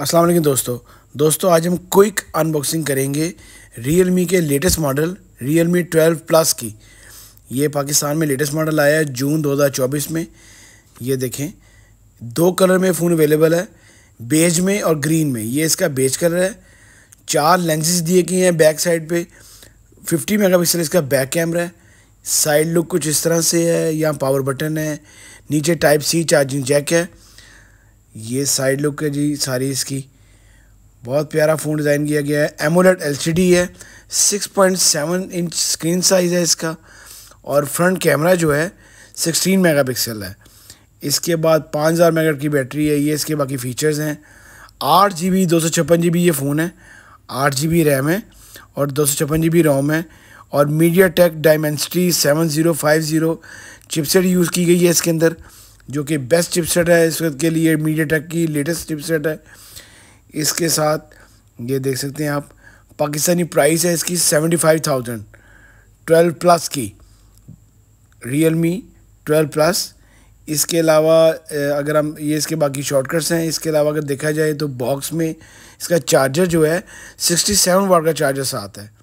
अस्सलाम वालेकुम दोस्तों दोस्तों आज हम क्विक अनबॉक्सिंग करेंगे रियल के latest model me twelve plus की ये पाकिस्तान में लेटेस्ट मॉडल आया है जून 2024 में ये देखें दो कलर में फ़ोन अवेलेबल है बेज में और ग्रीन में ये इसका बेज कलर है चार लेंसेज दिए गए हैं बैक साइड पर फिफ्टी मेगा इसका बैक कैमरा है साइड लुक कुछ इस तरह से है यहाँ पावर बटन है नीचे टाइप सी चार्जिंग जैक है ये साइड लुक है जी सारी इसकी बहुत प्यारा फ़ोन डिज़ाइन किया गया है एमोलेट एलसीडी है 6.7 इंच स्क्रीन साइज़ है इसका और फ्रंट कैमरा जो है 16 मेगापिक्सल है इसके बाद पाँच हज़ार मेगा की बैटरी है ये इसके बाकी फ़ीचर्स हैं आठ जी बी दो सौ छप्पन जी बी ये फ़ोन है आठ जी बी रैम है और दो सौ छप्पन जी बी रोम है और MediaTek dimensity seven zero five zero chipset use की गई है इसके अंदर जो कि बेस्ट चिपसेट है इस वक्त के लिए मीडिया टेक की लेटेस्ट चिपसेट है इसके साथ ये देख सकते हैं आप पाकिस्तानी प्राइस है इसकी seventy five thousand twelve plus की रियल मी ट्वेल्व प्लस इसके अलावा अगर हम ये इसके बाकी शॉर्टकट्स हैं इसके अलावा अगर देखा जाए तो बॉक्स में इसका चार्जर जो है सिक्सटी सेवन वाट का चार्जर साथ है